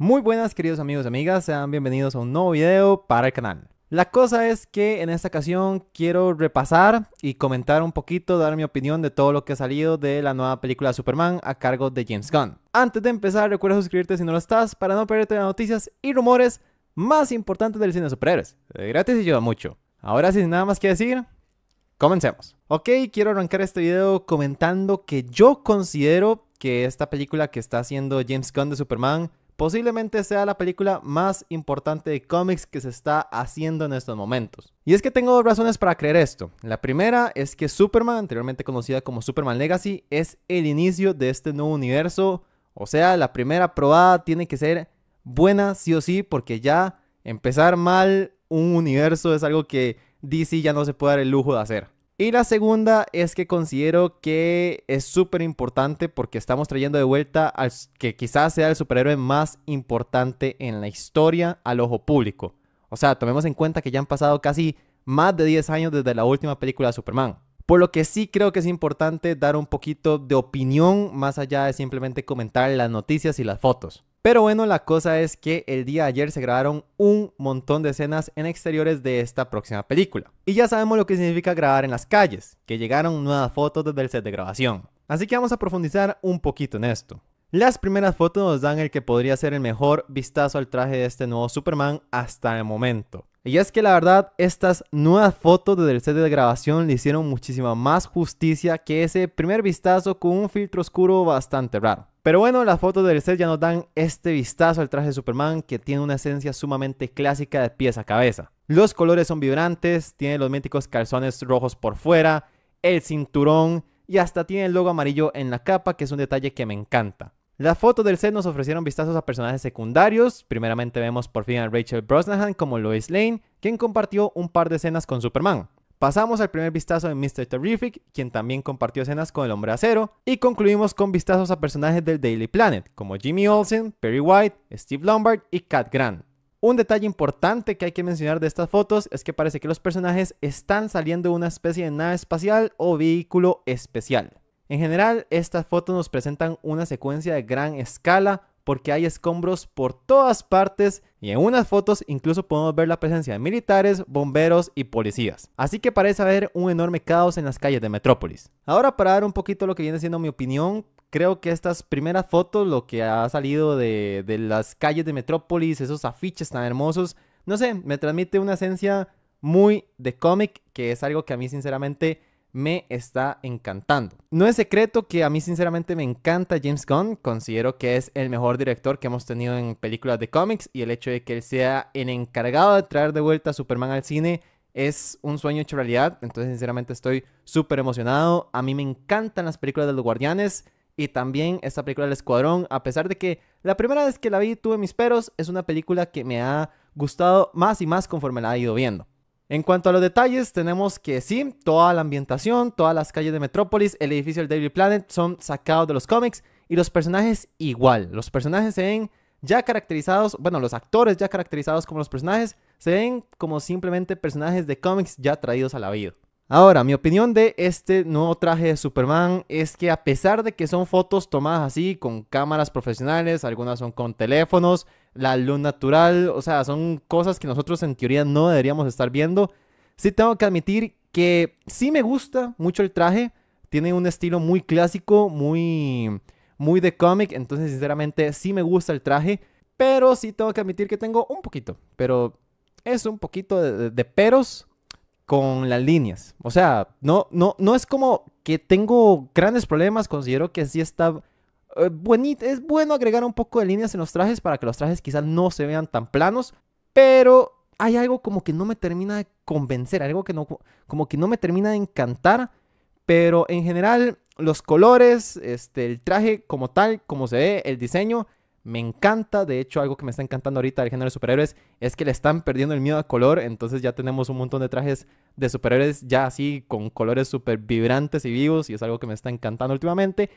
Muy buenas queridos amigos y amigas, sean bienvenidos a un nuevo video para el canal. La cosa es que en esta ocasión quiero repasar y comentar un poquito, dar mi opinión de todo lo que ha salido de la nueva película Superman a cargo de James Gunn. Antes de empezar recuerda suscribirte si no lo estás para no perderte las noticias y rumores más importantes del cine de superhéroes. gratis y ayuda mucho. Ahora sin nada más que decir, comencemos. Ok, quiero arrancar este video comentando que yo considero que esta película que está haciendo James Gunn de Superman Posiblemente sea la película más importante de cómics que se está haciendo en estos momentos. Y es que tengo dos razones para creer esto. La primera es que Superman, anteriormente conocida como Superman Legacy, es el inicio de este nuevo universo. O sea, la primera probada tiene que ser buena sí o sí, porque ya empezar mal un universo es algo que DC ya no se puede dar el lujo de hacer. Y la segunda es que considero que es súper importante porque estamos trayendo de vuelta al que quizás sea el superhéroe más importante en la historia al ojo público. O sea, tomemos en cuenta que ya han pasado casi más de 10 años desde la última película de Superman. Por lo que sí creo que es importante dar un poquito de opinión más allá de simplemente comentar las noticias y las fotos. Pero bueno, la cosa es que el día de ayer se grabaron un montón de escenas en exteriores de esta próxima película. Y ya sabemos lo que significa grabar en las calles, que llegaron nuevas fotos desde el set de grabación. Así que vamos a profundizar un poquito en esto. Las primeras fotos nos dan el que podría ser el mejor vistazo al traje de este nuevo Superman hasta el momento. Y es que la verdad, estas nuevas fotos desde el set de grabación le hicieron muchísima más justicia que ese primer vistazo con un filtro oscuro bastante raro. Pero bueno, las fotos del set ya nos dan este vistazo al traje de Superman que tiene una esencia sumamente clásica de pies a cabeza. Los colores son vibrantes, tiene los míticos calzones rojos por fuera, el cinturón y hasta tiene el logo amarillo en la capa que es un detalle que me encanta. Las fotos del set nos ofrecieron vistazos a personajes secundarios. Primeramente vemos por fin a Rachel Brosnahan como Lois Lane, quien compartió un par de escenas con Superman. Pasamos al primer vistazo de Mr. Terrific, quien también compartió escenas con el Hombre Acero, y concluimos con vistazos a personajes del Daily Planet, como Jimmy Olsen, Perry White, Steve Lombard y Cat Grant. Un detalle importante que hay que mencionar de estas fotos es que parece que los personajes están saliendo de una especie de nave espacial o vehículo especial. En general, estas fotos nos presentan una secuencia de gran escala porque hay escombros por todas partes y en unas fotos incluso podemos ver la presencia de militares, bomberos y policías. Así que parece haber un enorme caos en las calles de Metrópolis. Ahora para dar un poquito lo que viene siendo mi opinión, creo que estas primeras fotos, lo que ha salido de, las calles de Metrópolis, esos afiches tan hermosos, no sé, me transmite una esencia muy de cómic, que es algo que a mí sinceramente me está encantando. No es secreto que a mí sinceramente me encanta James Gunn, considero que es el mejor director que hemos tenido en películas de cómics y el hecho de que él sea el encargado de traer de vuelta a Superman al cine es un sueño hecho realidad, entonces sinceramente estoy súper emocionado, a mí me encantan las películas de los guardianes y también esta película del escuadrón, a pesar de que la primera vez que la vi tuve mis peros, es una película que me ha gustado más y más conforme la he ido viendo. En cuanto a los detalles, tenemos que sí, toda la ambientación, todas las calles de Metrópolis, el edificio del Daily Planet son sacados de los cómics y los personajes igual. Los personajes se ven ya caracterizados, bueno, los actores ya caracterizados como los personajes, se ven como simplemente personajes de cómics ya traídos a la vida. Ahora, mi opinión de este nuevo traje de Superman es que a pesar de que son fotos tomadas así, con cámaras profesionales, algunas son con teléfonos, la luz natural, o sea, son cosas que nosotros en teoría no deberíamos estar viendo. Sí tengo que admitir que sí me gusta mucho el traje, tiene un estilo muy clásico, muy, muy de cómic, entonces sinceramente sí me gusta el traje, pero sí tengo que admitir que tengo un poquito, pero es un poquito de, peros con las líneas. O sea, no, no, no es como que tengo grandes problemas, considero que sí está eh, es bueno agregar un poco de líneas en los trajes para que los trajes quizás no se vean tan planos, pero hay algo como que no me termina de convencer, algo que no, como que no me termina de encantar, pero en general los colores, este, el traje como tal, como se ve, el diseño, me encanta. De hecho, algo que me está encantando ahorita del género de superhéroes es que le están perdiendo el miedo al color. Entonces ya tenemos un montón de trajes de superhéroes ya así con colores súper vibrantes y vivos. Y es algo que me está encantando últimamente.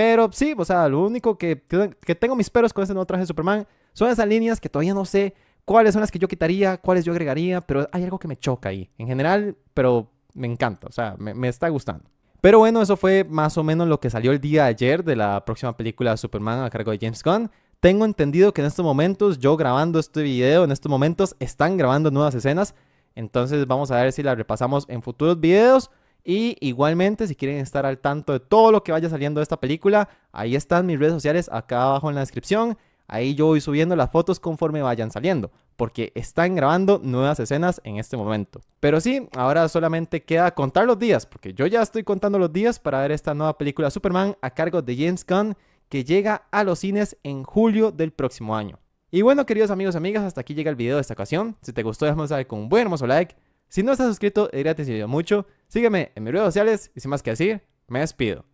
Pero sí, o sea, lo único que, que tengo mis peros con este nuevo traje de Superman son esas líneas que todavía no sé cuáles son las que yo quitaría, cuáles yo agregaría, pero hay algo que me choca ahí. En general, pero me encanta, o sea, me, me está gustando. Pero bueno, eso fue más o menos lo que salió el día de ayer de la próxima película de Superman a cargo de James Gunn. Tengo entendido que en estos momentos, yo grabando este video, en estos momentos están grabando nuevas escenas. Entonces vamos a ver si las repasamos en futuros videos y igualmente, si quieren estar al tanto de todo lo que vaya saliendo de esta película, ahí están mis redes sociales acá abajo en la descripción. Ahí yo voy subiendo las fotos conforme vayan saliendo, porque están grabando nuevas escenas en este momento. Pero sí, ahora solamente queda contar los días, porque yo ya estoy contando los días para ver esta nueva película Superman a cargo de James Gunn, que llega a los cines en julio del próximo año. Y bueno, queridos amigos y amigas, hasta aquí llega el video de esta ocasión. Si te gustó, déjame saber con un buen hermoso like. Si no estás suscrito, gratis a te mucho. Sígueme en mis redes sociales y sin más que decir, me despido.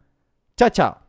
Chao, chao.